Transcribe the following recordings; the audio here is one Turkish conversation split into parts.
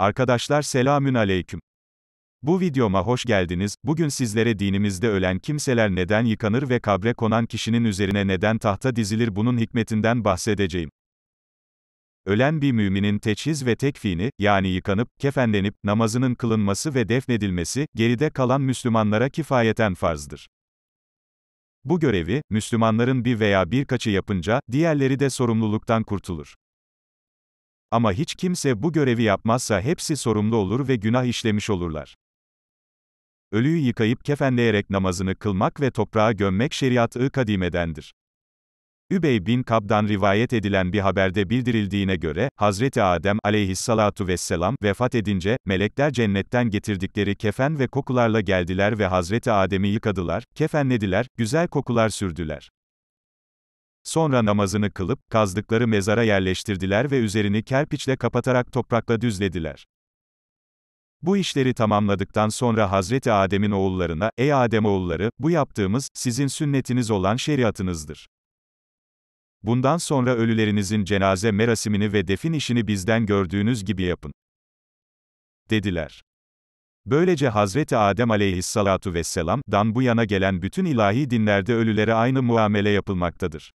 Arkadaşlar selamün aleyküm. Bu videoma hoş geldiniz. Bugün sizlere dinimizde ölen kimseler neden yıkanır ve kabre konan kişinin üzerine neden tahta dizilir bunun hikmetinden bahsedeceğim. Ölen bir müminin teçhiz ve tekfini, yani yıkanıp, kefenlenip, namazının kılınması ve defnedilmesi, geride kalan Müslümanlara kifayeten farzdır. Bu görevi, Müslümanların bir veya birkaçı yapınca, diğerleri de sorumluluktan kurtulur. Ama hiç kimse bu görevi yapmazsa hepsi sorumlu olur ve günah işlemiş olurlar. Ölüyü yıkayıp kefenleyerek namazını kılmak ve toprağa gömmek şeriat-ı kadimedendir. Übey bin Kab'dan rivayet edilen bir haberde bildirildiğine göre, Hazreti Adem aleyhissalatu vesselam vefat edince, melekler cennetten getirdikleri kefen ve kokularla geldiler ve Hazreti Adem'i yıkadılar, kefenlediler, güzel kokular sürdüler. Sonra namazını kılıp, kazdıkları mezara yerleştirdiler ve üzerini kerpiçle kapatarak toprakla düzlediler. Bu işleri tamamladıktan sonra Hazreti Adem'in oğullarına, ey Adem oğulları, bu yaptığımız, sizin sünnetiniz olan şeriatınızdır. Bundan sonra ölülerinizin cenaze merasimini ve defin işini bizden gördüğünüz gibi yapın. Dediler. Böylece Hazreti Adem aleyhissalatu vesselam, dan bu yana gelen bütün ilahi dinlerde ölülere aynı muamele yapılmaktadır.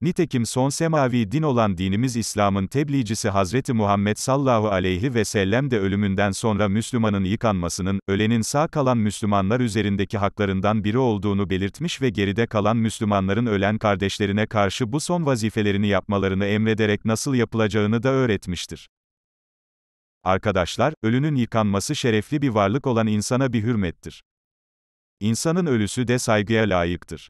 Nitekim son semavi din olan dinimiz İslam'ın tebliğcisi Hazreti Muhammed sallallahu aleyhi ve sellem de ölümünden sonra Müslümanın yıkanmasının, ölenin sağ kalan Müslümanlar üzerindeki haklarından biri olduğunu belirtmiş ve geride kalan Müslümanların ölen kardeşlerine karşı bu son vazifelerini yapmalarını emrederek nasıl yapılacağını da öğretmiştir. Arkadaşlar, ölünün yıkanması şerefli bir varlık olan insana bir hürmettir. İnsanın ölüsü de saygıya layıktır.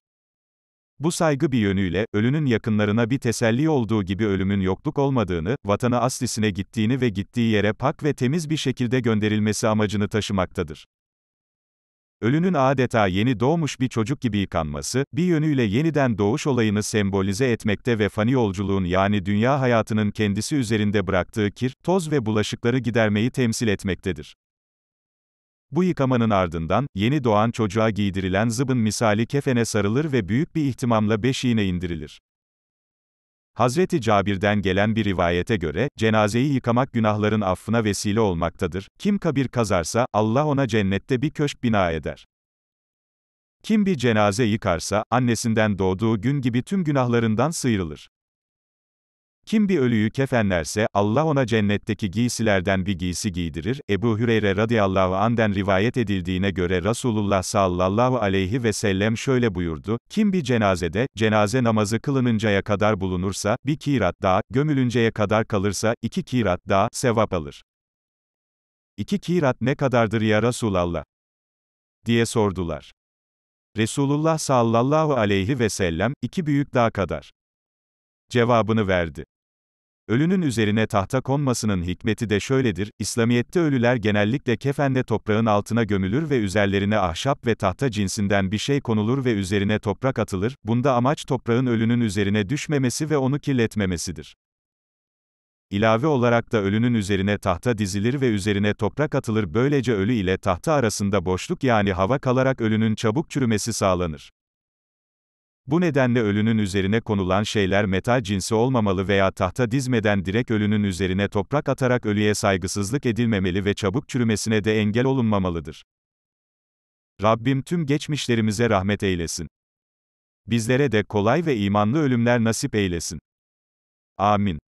Bu saygı bir yönüyle, ölünün yakınlarına bir teselli olduğu gibi ölümün yokluk olmadığını, vatanı aslisine gittiğini ve gittiği yere pak ve temiz bir şekilde gönderilmesi amacını taşımaktadır. Ölünün adeta yeni doğmuş bir çocuk gibi yıkanması, bir yönüyle yeniden doğuş olayını sembolize etmekte ve fani yolculuğun yani dünya hayatının kendisi üzerinde bıraktığı kir, toz ve bulaşıkları gidermeyi temsil etmektedir. Bu yıkamanın ardından, yeni doğan çocuğa giydirilen zıbın misali kefene sarılır ve büyük bir ihtimamla beşiğine indirilir. Hazreti Cabir'den gelen bir rivayete göre, cenazeyi yıkamak günahların affına vesile olmaktadır. Kim kabir kazarsa, Allah ona cennette bir köşk bina eder. Kim bir cenaze yıkarsa, annesinden doğduğu gün gibi tüm günahlarından sıyrılır. Kim bir ölüyü kefenlerse, Allah ona cennetteki giysilerden bir giysi giydirir. Ebu Hüreyre radıyallahu anden rivayet edildiğine göre Resulullah sallallahu aleyhi ve sellem şöyle buyurdu. Kim bir cenazede, cenaze namazı kılınıncaya kadar bulunursa, bir kirat daha, gömülünceye kadar kalırsa, iki kirat daha, sevap alır. İki kirat ne kadardır ya Resulallah? diye sordular. Resulullah sallallahu aleyhi ve sellem, iki büyük dağ kadar. Cevabını verdi. Ölünün üzerine tahta konmasının hikmeti de şöyledir, İslamiyet'te ölüler genellikle kefenle toprağın altına gömülür ve üzerlerine ahşap ve tahta cinsinden bir şey konulur ve üzerine toprak atılır, bunda amaç toprağın ölünün üzerine düşmemesi ve onu kirletmemesidir. İlave olarak da ölünün üzerine tahta dizilir ve üzerine toprak atılır böylece ölü ile tahta arasında boşluk yani hava kalarak ölünün çabuk çürümesi sağlanır. Bu nedenle ölünün üzerine konulan şeyler metal cinsi olmamalı veya tahta dizmeden direkt ölünün üzerine toprak atarak ölüye saygısızlık edilmemeli ve çabuk çürümesine de engel olunmamalıdır. Rabbim tüm geçmişlerimize rahmet eylesin. Bizlere de kolay ve imanlı ölümler nasip eylesin. Amin.